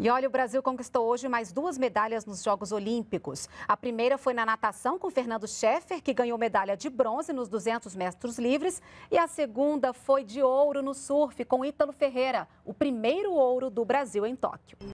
E olha, o Brasil conquistou hoje mais duas medalhas nos Jogos Olímpicos. A primeira foi na natação com Fernando Scheffer, que ganhou medalha de bronze nos 200 metros livres, e a segunda foi de ouro no surf com Ítalo Ferreira, o primeiro ouro do Brasil em Tóquio.